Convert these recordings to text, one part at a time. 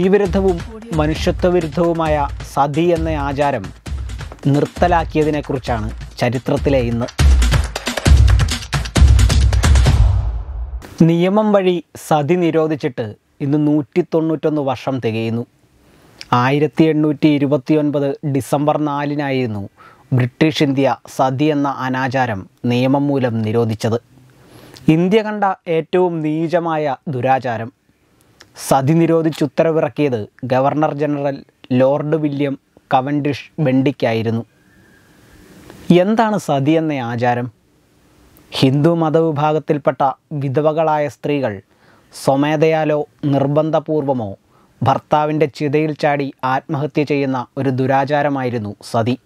സ്ത്രീവിരുദ്ധവും മനുഷ്യത്വവിരുദ്ധവുമായ സതി എന്ന ആചാരം നിർത്തലാക്കിയതിനെക്കുറിച്ചാണ് ചരിത്രത്തിലെ ഇന്ന് നിയമം വഴി സതി നിരോധിച്ചിട്ട് ഇന്ന് നൂറ്റി തൊണ്ണൂറ്റൊന്ന് വർഷം തികയുന്നു ആയിരത്തി എണ്ണൂറ്റി ഇരുപത്തിയൊൻപത് ഡിസംബർ നാലിനായിരുന്നു ബ്രിട്ടീഷ് ഇന്ത്യ സതി എന്ന അനാചാരം നിയമം മൂലം നിരോധിച്ചത് ഇന്ത്യ കണ്ട ഏറ്റവും നീചമായ ദുരാചാരം സതി നിരോധിച്ച് ഉത്തരവിറക്കിയത് governor general lord William Cavendish ബെൻഡിക്കായിരുന്നു എന്താണ് സതി എന്ന ആചാരം ഹിന്ദു മതവിഭാഗത്തിൽപ്പെട്ട വിധവകളായ സ്ത്രീകൾ സ്വമേധയാലോ നിർബന്ധപൂർവമോ ഭർത്താവിൻ്റെ ചിതയിൽ ചാടി ആത്മഹത്യ ചെയ്യുന്ന ഒരു ദുരാചാരമായിരുന്നു സതി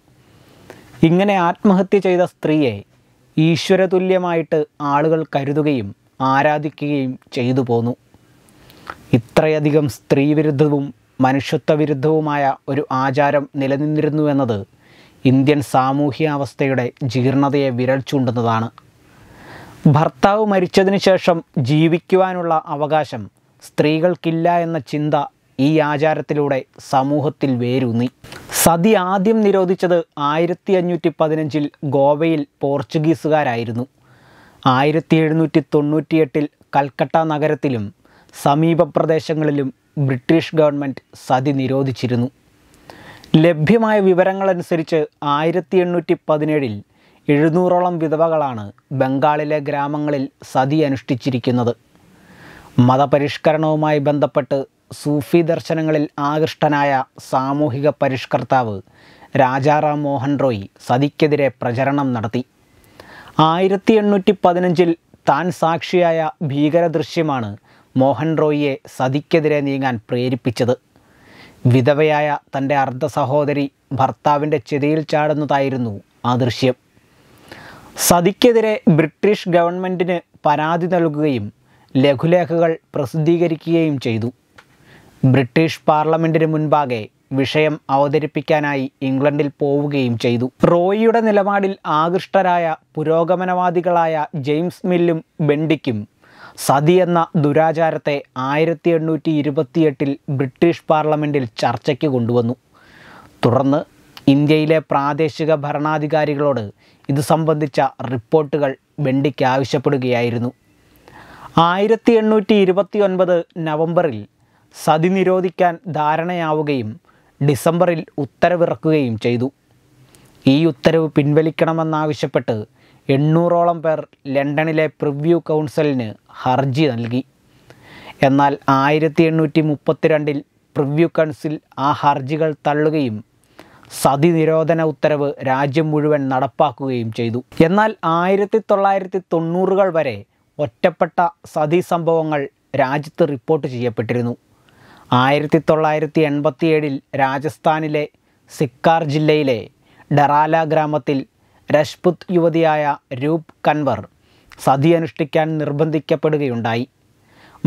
ഇങ്ങനെ ആത്മഹത്യ ചെയ്ത സ്ത്രീയെ ഈശ്വരതുല്യമായിട്ട് ആളുകൾ കരുതുകയും ആരാധിക്കുകയും ചെയ്തു പോന്നു ഇത്രയധികം സ്ത്രീവിരുദ്ധവും മനുഷ്യത്വവിരുദ്ധവുമായ ഒരു ആചാരം നിലനിന്നിരുന്നു എന്നത് ഇന്ത്യൻ സാമൂഹ്യാവസ്ഥയുടെ ജീർണതയെ വിരൽ ചൂണ്ടുന്നതാണ് ഭർത്താവ് മരിച്ചതിനു ശേഷം ജീവിക്കുവാനുള്ള അവകാശം സ്ത്രീകൾക്കില്ല എന്ന ചിന്ത ഈ ആചാരത്തിലൂടെ സമൂഹത്തിൽ വേരൂന്നി സതി ആദ്യം നിരോധിച്ചത് ആയിരത്തി അഞ്ഞൂറ്റി പതിനഞ്ചിൽ ഗോവയിൽ പോർച്ചുഗീസുകാരായിരുന്നു ആയിരത്തി എഴുന്നൂറ്റി തൊണ്ണൂറ്റിയെട്ടിൽ കൽക്കട്ട നഗരത്തിലും സമീപ പ്രദേശങ്ങളിലും ബ്രിട്ടീഷ് ഗവൺമെൻറ് സതി നിരോധിച്ചിരുന്നു ലഭ്യമായ വിവരങ്ങളനുസരിച്ച് ആയിരത്തി എണ്ണൂറ്റി പതിനേഴിൽ എഴുന്നൂറോളം വിധവകളാണ് ബംഗാളിലെ ഗ്രാമങ്ങളിൽ സതി അനുഷ്ഠിച്ചിരിക്കുന്നത് മതപരിഷ്കരണവുമായി ബന്ധപ്പെട്ട് സൂഫി ദർശനങ്ങളിൽ ആകൃഷ്ടനായ സാമൂഹിക പരിഷ്കർത്താവ് രാജാറാം മോഹൻ റോയ് സതിക്കെതിരെ പ്രചരണം നടത്തി ആയിരത്തി എണ്ണൂറ്റി പതിനഞ്ചിൽ താൻ സാക്ഷിയായ ഭീകര ദൃശ്യമാണ് മോഹൻ റോയിയെ സതിക്കെതിരെ നീങ്ങാൻ പ്രേരിപ്പിച്ചത് വിധവയായ തൻ്റെ അർദ്ധ സഹോദരി ഭർത്താവിൻ്റെ ചെതിയിൽ ചാടുന്നതായിരുന്നു ആ ദൃശ്യം സതിക്കെതിരെ ബ്രിട്ടീഷ് ഗവൺമെൻറ്റിന് പരാതി നൽകുകയും ലഘുലേഖകൾ പ്രസിദ്ധീകരിക്കുകയും ചെയ്തു ബ്രിട്ടീഷ് പാർലമെൻറ്റിന് മുൻപാകെ വിഷയം അവതരിപ്പിക്കാനായി ഇംഗ്ലണ്ടിൽ പോവുകയും ചെയ്തു റോയിയുടെ നിലപാടിൽ ആകൃഷ്ടരായ പുരോഗമനവാദികളായ ജെയിംസ് മില്ലും ബെൻഡിക്കും സതി എന്ന ദുരാചാരത്തെ ആയിരത്തി എണ്ണൂറ്റി ഇരുപത്തിയെട്ടിൽ ബ്രിട്ടീഷ് പാർലമെൻറ്റിൽ ചർച്ചയ്ക്ക് കൊണ്ടുവന്നു തുടർന്ന് ഇന്ത്യയിലെ പ്രാദേശിക ഭരണാധികാരികളോട് ഇത് സംബന്ധിച്ച റിപ്പോർട്ടുകൾ വെണ്ടിക്ക് ആവശ്യപ്പെടുകയായിരുന്നു ആയിരത്തി എണ്ണൂറ്റി ഇരുപത്തി ഒൻപത് നവംബറിൽ സതി നിരോധിക്കാൻ ധാരണയാവുകയും ഡിസംബറിൽ ഉത്തരവിറക്കുകയും ചെയ്തു ഈ ഉത്തരവ് പിൻവലിക്കണമെന്നാവശ്യപ്പെട്ട് എണ്ണൂറോളം പേർ ലണ്ടനിലെ പ്രിവ്യൂ കൗൺസിലിന് ഹർജി നൽകി എന്നാൽ ആയിരത്തി എണ്ണൂറ്റി മുപ്പത്തിരണ്ടിൽ പ്രിവ്യൂ കൗൺസിൽ ആ ഹർജികൾ തള്ളുകയും സതി നിരോധന ഉത്തരവ് രാജ്യം മുഴുവൻ നടപ്പാക്കുകയും ചെയ്തു എന്നാൽ ആയിരത്തി തൊള്ളായിരത്തി തൊണ്ണൂറുകൾ വരെ ഒറ്റപ്പെട്ട സതി സംഭവങ്ങൾ രാജ്യത്ത് റിപ്പോർട്ട് ചെയ്യപ്പെട്ടിരുന്നു ആയിരത്തി തൊള്ളായിരത്തി എൺപത്തിയേഴിൽ രാജസ്ഥാനിലെ സിക്കാർ ജില്ലയിലെ ഡറാല ഗ്രാമത്തിൽ രജ്പുത് യുവതിയായ രൂപ് കൻവർ സതി അനുഷ്ഠിക്കാൻ നിർബന്ധിക്കപ്പെടുകയുണ്ടായി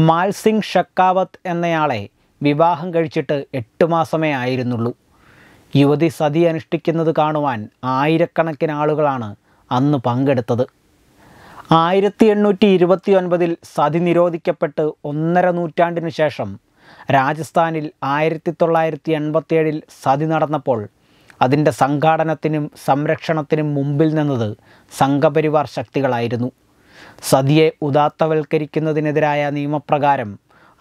മാൽസിംഗ് ഷക്കാവത്ത് എന്നയാളെ വിവാഹം കഴിച്ചിട്ട് എട്ട് മാസമേ ആയിരുന്നുള്ളൂ യുവതി സതി അനുഷ്ഠിക്കുന്നത് കാണുവാൻ ആയിരക്കണക്കിന് ആളുകളാണ് അന്ന് പങ്കെടുത്തത് ആയിരത്തി എണ്ണൂറ്റി ഇരുപത്തി ഒൻപതിൽ സതി നിരോധിക്കപ്പെട്ട് ഒന്നര നൂറ്റാണ്ടിനു ശേഷം രാജസ്ഥാനിൽ ആയിരത്തി തൊള്ളായിരത്തി ഏഴിൽ സതി നടന്നപ്പോൾ അതിൻ്റെ സംഘാടനത്തിനും സംരക്ഷണത്തിനും മുമ്പിൽ നിന്നത് സംഘപരിവാർ ശക്തികളായിരുന്നു സതിയെ ഉദാത്തവൽക്കരിക്കുന്നതിനെതിരായ നിയമപ്രകാരം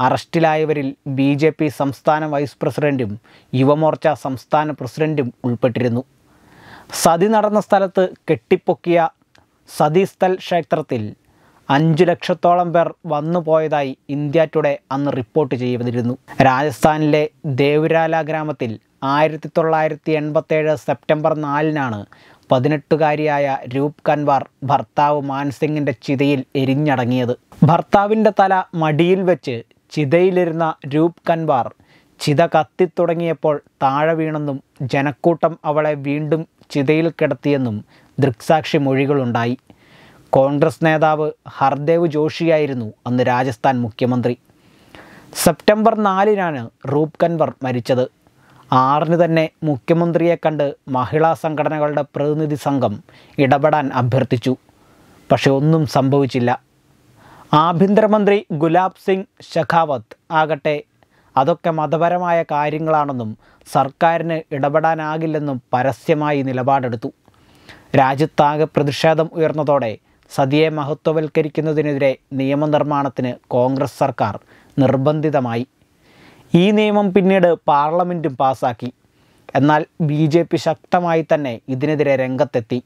അറസ്റ്റിലായവരിൽ ബി ജെ പി സംസ്ഥാന വൈസ് പ്രസിഡൻറ്റും യുവമോർച്ച സംസ്ഥാന പ്രസിഡൻറ്റും ഉൾപ്പെട്ടിരുന്നു സതി നടന്ന സ്ഥലത്ത് കെട്ടിപ്പൊക്കിയ സതീസ്ഥൽ ക്ഷേത്രത്തിൽ അഞ്ചു ലക്ഷത്തോളം പേർ വന്നുപോയതായി ഇന്ത്യ ടുഡേ അന്ന് റിപ്പോർട്ട് ചെയ്തിരുന്നു രാജസ്ഥാനിലെ ദേവുരാല ഗ്രാമത്തിൽ ആയിരത്തി തൊള്ളായിരത്തി എൺപത്തേഴ് സെപ്റ്റംബർ നാലിനാണ് പതിനെട്ടുകാരിയായ രൂപ് കൻവാർ ഭർത്താവ് മാൻസിംഗിൻ്റെ ചിതയിൽ എരിഞ്ഞടങ്ങിയത് ഭർത്താവിൻ്റെ തല മടിയിൽ വെച്ച് ചിതയിലിരുന്ന രൂപ് കൻവാർ ചിത കത്തിത്തുടങ്ങിയപ്പോൾ താഴെ വീണെന്നും ജനക്കൂട്ടം അവളെ വീണ്ടും ചിതയിൽ കിടത്തിയെന്നും ദൃക്സാക്ഷി മൊഴികളുണ്ടായി കോൺഗ്രസ് നേതാവ് ഹർദേവ് ജോഷിയായിരുന്നു അന്ന് രാജസ്ഥാൻ മുഖ്യമന്ത്രി സെപ്റ്റംബർ നാലിനാണ് റൂപ് കൻവർ മരിച്ചത് ആറിന് തന്നെ മുഖ്യമന്ത്രിയെ കണ്ട് മഹിളാ സംഘടനകളുടെ പ്രതിനിധി സംഘം ഇടപെടാൻ അഭ്യർത്ഥിച്ചു പക്ഷെ ഒന്നും സംഭവിച്ചില്ല ആഭ്യന്തരമന്ത്രി ഗുലാബ് സിംഗ് ഷെഖാവത്ത് ആകട്ടെ അതൊക്കെ മതപരമായ കാര്യങ്ങളാണെന്നും സർക്കാരിന് ഇടപെടാനാകില്ലെന്നും പരസ്യമായി നിലപാടെടുത്തു രാജ്യത്താകെ പ്രതിഷേധം ഉയർന്നതോടെ സതിയെ മഹത്വവൽക്കരിക്കുന്നതിനെതിരെ നിയമനിർമ്മാണത്തിന് കോൺഗ്രസ് സർക്കാർ നിർബന്ധിതമായി ഈ നിയമം പിന്നീട് പാർലമെൻറ്റും പാസാക്കി എന്നാൽ ബി ജെ പി ശക്തമായി തന്നെ ഇതിനെതിരെ രംഗത്തെത്തി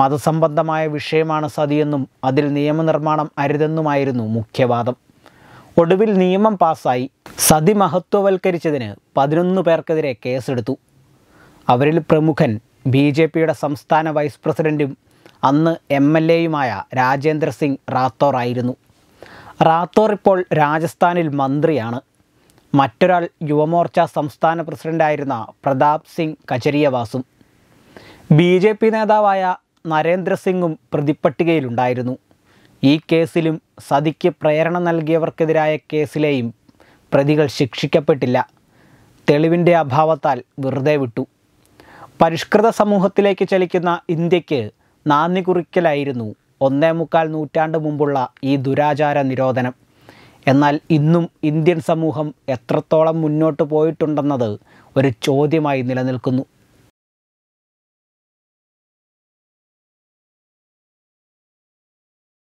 മതസംബന്ധമായ വിഷയമാണ് സതിയെന്നും അതിൽ നിയമനിർമ്മാണം അരുതെന്നുമായിരുന്നു മുഖ്യവാദം ഒടുവിൽ നിയമം പാസായി സതി മഹത്വവൽക്കരിച്ചതിന് പതിനൊന്ന് പേർക്കെതിരെ കേസെടുത്തു അവരിൽ പ്രമുഖൻ ബി ജെ പിയുടെ സംസ്ഥാന വൈസ് പ്രസിഡൻറ്റും അന്ന് എം എൽ എയുമായ രാജേന്ദ്ര സിംഗ് ആയിരുന്നു റാത്തോർ ഇപ്പോൾ രാജസ്ഥാനിൽ മന്ത്രിയാണ് മറ്റൊരാൾ യുവമോർച്ച സംസ്ഥാന പ്രസിഡന്റായിരുന്ന പ്രതാപ് സിംഗ് കചരിയവാസും ബി ജെ പി നേതാവായ നരേന്ദ്രസിംഗും പ്രതിപ്പട്ടികയിലുണ്ടായിരുന്നു ഈ കേസിലും സതിക്ക് പ്രേരണ നൽകിയവർക്കെതിരായ കേസിലെയും പ്രതികൾ ശിക്ഷിക്കപ്പെട്ടില്ല തെളിവിൻ്റെ അഭാവത്താൽ വെറുതെ വിട്ടു പരിഷ്കൃത സമൂഹത്തിലേക്ക് ചലിക്കുന്ന ഇന്ത്യക്ക് നാന്ദി കുറിക്കലായിരുന്നു ഒന്നേ മുക്കാൽ നൂറ്റാണ്ട് മുമ്പുള്ള ഈ ദുരാചാര നിരോധനം എന്നാൽ ഇന്നും ഇന്ത്യൻ സമൂഹം എത്രത്തോളം മുന്നോട്ട് പോയിട്ടുണ്ടെന്നത് ഒരു ചോദ്യമായി നിലനിൽക്കുന്നു